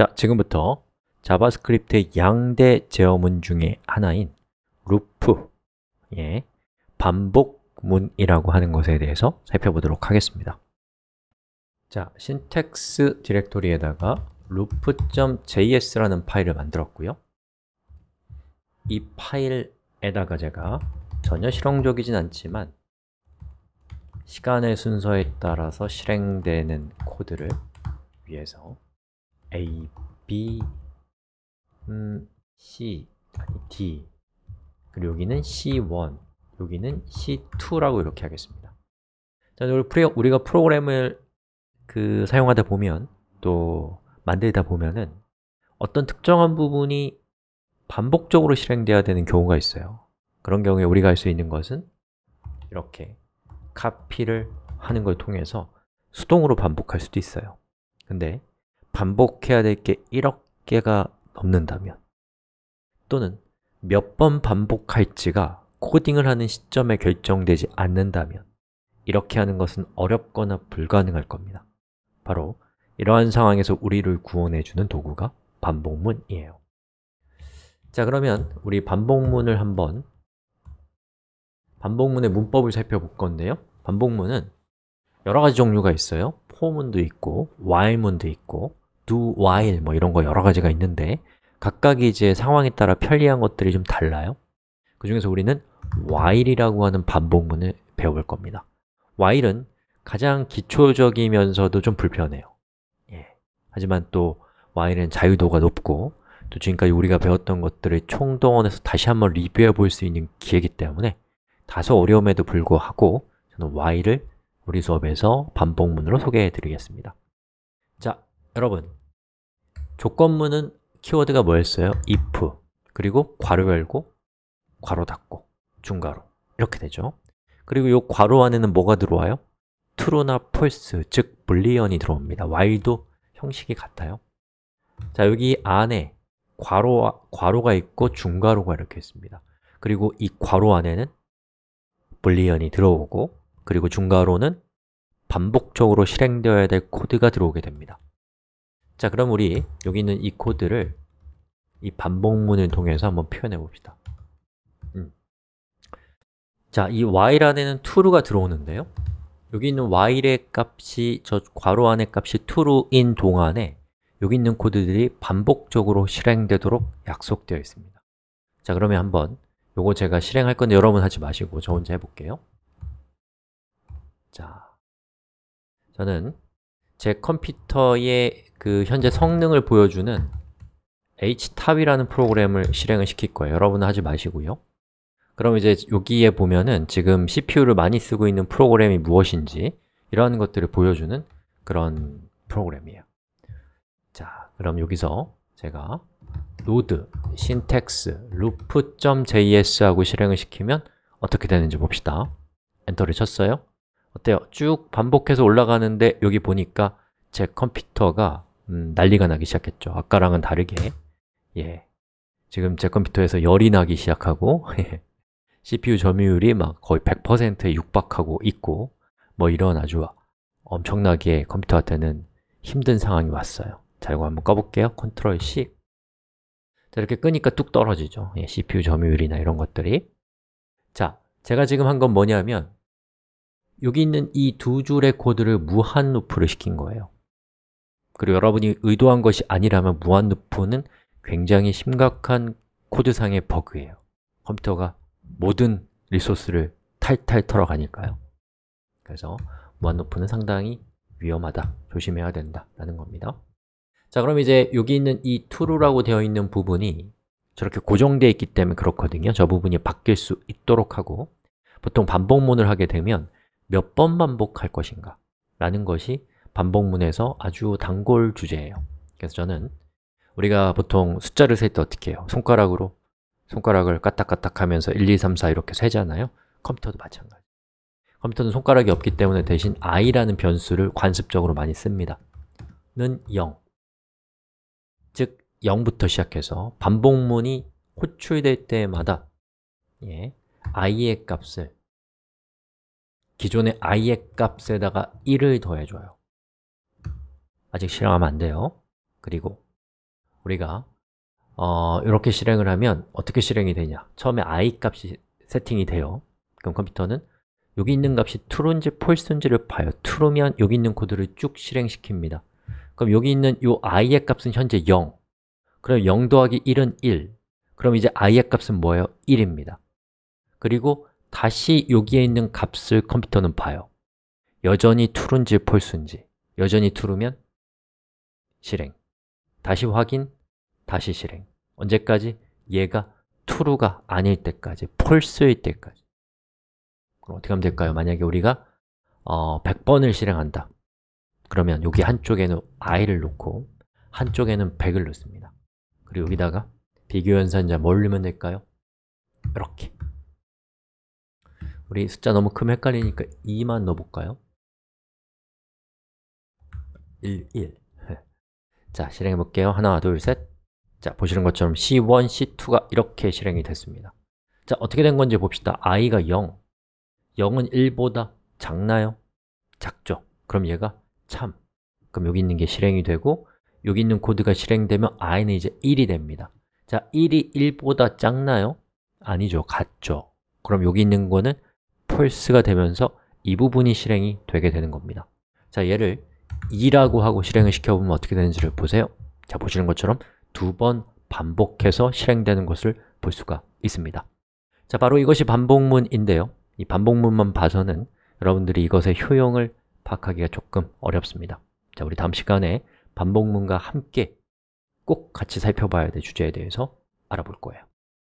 자, 지금부터 자바스크립트의 양대 제어문 중에 하나인 루프, 예, 반복문이라고 하는 것에 대해서 살펴보도록 하겠습니다. 자, s y n 디렉토리에다가 loop.js라는 파일을 만들었고요. 이 파일에다가 제가 전혀 실용적이진 않지만 시간의 순서에 따라서 실행되는 코드를 위해서 A, B, 음, C, 아니 D 그리고 여기는 C1 여기는 C2라고 이렇게 하겠습니다 자, 우리가 프로그램을 그 사용하다 보면 또 만들다 보면은 어떤 특정한 부분이 반복적으로 실행되어야 되는 경우가 있어요 그런 경우에 우리가 할 수 있는 것은 이렇게 카피를 하는 걸 통해서 수동으로 반복할 수도 있어요 근데 반복해야 될 게 1억 개가 넘는다면 또는 몇 번 반복할지가 코딩을 하는 시점에 결정되지 않는다면 이렇게 하는 것은 어렵거나 불가능할 겁니다. 바로 이러한 상황에서 우리를 구원해주는 도구가 반복문이에요. 자, 그러면 우리 반복문을 한번 반복문의 문법을 살펴볼 건데요. 반복문은 여러 가지 종류가 있어요. 포문도 있고, 와일문도 있고, do while 뭐 이런 거 여러 가지가 있는데 각각이 이제 상황에 따라 편리한 것들이 좀 달라요 그 중에서 우리는 while이라고 하는 반복문을 배워볼 겁니다 while은 가장 기초적이면서도 좀 불편해요 예. 하지만 또 while은 자유도가 높고 또 지금까지 우리가 배웠던 것들을 총동원해서 다시 한번 리뷰해 볼 수 있는 기회이기 때문에 다소 어려움에도 불구하고 저는 while을 우리 수업에서 반복문으로 소개해 드리겠습니다 자, 여러분 조건문은 키워드가 뭐였어요? if 그리고 괄호 열고 괄호 닫고 중괄호 이렇게 되죠 그리고 이 괄호 안에는 뭐가 들어와요? true나 false, 즉 boolean이 들어옵니다 while도 형식이 같아요 자, 여기 안에 괄호, 괄호가 있고 중괄호가 이렇게 있습니다 그리고 이 괄호 안에는 boolean이 들어오고 그리고 중괄호는 반복적으로 실행되어야 될 코드가 들어오게 됩니다 자, 그럼 우리 여기 있는 이 코드를 이 반복문을 통해서 한번 표현해 봅시다. 음. 자, 이 while안에는 true가 들어오는데요. 여기 있는 while의 값이 저 괄호 안의 값이 true인 동안에 여기 있는 코드들이 반복적으로 실행되도록 약속되어 있습니다. 자, 그러면 한번 요거 제가 실행할 건데 여러분 하지 마시고 저 혼자 해볼게요. 자, 저는 제 컴퓨터의 그 현재 성능을 보여주는 htop이라는 프로그램을 실행을 시킬 거예요 여러분은 하지 마시고요 그럼 이제 여기에 보면은 지금 CPU를 많이 쓰고 있는 프로그램이 무엇인지 이런 것들을 보여주는 그런 프로그램이에요 자, 그럼 여기서 제가 node syntax loop.js 하고 실행을 시키면 어떻게 되는지 봅시다 엔터를 쳤어요 어때요? 쭉 반복해서 올라가는데 여기 보니까 제 컴퓨터가 음, 난리가 나기 시작했죠 아까랑은 다르게 예, 지금 제 컴퓨터에서 열이 나기 시작하고 CPU 예. 점유율이 막 거의 100%에 육박하고 있고 뭐 이런 아주 엄청나게 컴퓨터한테는 힘든 상황이 왔어요 자, 이거 한번 꺼볼게요 컨트롤 C 자, 이렇게 끄니까 뚝 떨어지죠 예, CPU 점유율이나 이런 것들이 자, 제가 지금 한 건 뭐냐면 여기 있는 이 두 줄의 코드를 무한 루프를 시킨 거예요 그리고 여러분이 의도한 것이 아니라면 무한루프는 굉장히 심각한 코드상의 버그예요 컴퓨터가 모든 리소스를 탈탈 털어가니까요 그래서 무한루프는 상당히 위험하다, 조심해야 된다라는 겁니다 자, 그럼 이제 여기 있는 이 true라고 되어 있는 부분이 저렇게 고정되어 있기 때문에 그렇거든요 저 부분이 바뀔 수 있도록 하고 보통 반복문을 하게 되면 몇 번 반복할 것인가 라는 것이 반복문에서 아주 단골 주제예요. 그래서 저는 우리가 보통 숫자를 셀 때 어떻게 해요? 손가락으로 손가락을 까딱까딱 하면서 1, 2, 3, 4 이렇게 세잖아요. 컴퓨터도 마찬가지. 컴퓨터는 손가락이 없기 때문에 대신 i라는 변수를 관습적으로 많이 씁니다. 는 0. 즉 0부터 시작해서 반복문이 호출될 때마다 예, i의 값을 기존의 i의 값에다가 1을 더해줘요 아직 실행하면 안 돼요 그리고 우리가 어, 이렇게 실행을 하면 어떻게 실행이 되냐 처음에 i 값이 세팅이 돼요 그럼 컴퓨터는 여기 있는 값이 true인지 false인지를 봐요 true면 여기 있는 코드를 쭉 실행시킵니다 그럼 여기 있는 이 i의 값은 현재 0 그럼 0 더하기 1은 1 그럼 이제 i의 값은 뭐예요? 1입니다 그리고 다시 여기에 있는 값을 컴퓨터는 봐요 여전히 true인지 false인지 여전히 true면 실행 다시 확인, 다시 실행 언제까지? 얘가 true가 아닐 때까지, false일 때까지 그럼 어떻게 하면 될까요? 만약에 우리가 어, 100번을 실행한다 그러면 여기 한쪽에는 i를 놓고 한쪽에는 100을 놓습니다 그리고 여기다가 비교연산자 뭘 넣으면 될까요? 이렇게 우리 숫자 너무 큼 헷갈리니까 2만 넣어볼까요? 1, 1 자, 실행해 볼게요. 하나, 둘, 셋. 자, 보시는 것처럼 C1, C2가 이렇게 실행이 됐습니다. 자, 어떻게 된 건지 봅시다. i가 0. 0은 1보다 작나요? 작죠. 그럼 얘가 참. 그럼 여기 있는 게 실행이 되고 여기 있는 코드가 실행되면 i는 이제 1이 됩니다. 자, 1이 1보다 작나요? 아니죠. 같죠. 그럼 여기 있는 거는 f 스가 되면서 이 부분이 실행이 되게 되는 겁니다. 자, 얘를 2라고 하고 실행을 시켜보면 어떻게 되는지를 보세요 자, 보시는 것처럼 두 번 반복해서 실행되는 것을 볼 수가 있습니다 자, 바로 이것이 반복문인데요 이 반복문만 봐서는 여러분들이 이것의 효용을 파악하기가 조금 어렵습니다 자, 우리 다음 시간에 반복문과 함께 꼭 같이 살펴봐야 될 주제에 대해서 알아볼 거예요